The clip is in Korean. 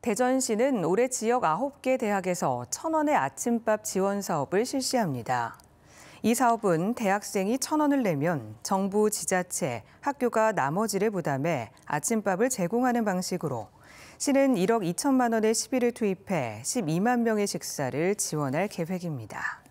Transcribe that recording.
대전시는 올해 지역 9개 대학에서 천원의 아침밥 지원 사업을 실시합니다. 이 사업은 대학생이 천원을 내면 정부, 지자체, 학교가 나머지를 부담해 아침밥을 제공하는 방식으로 시는 1억 2천만 원의 시비를 투입해 12만 명의 식사를 지원할 계획입니다.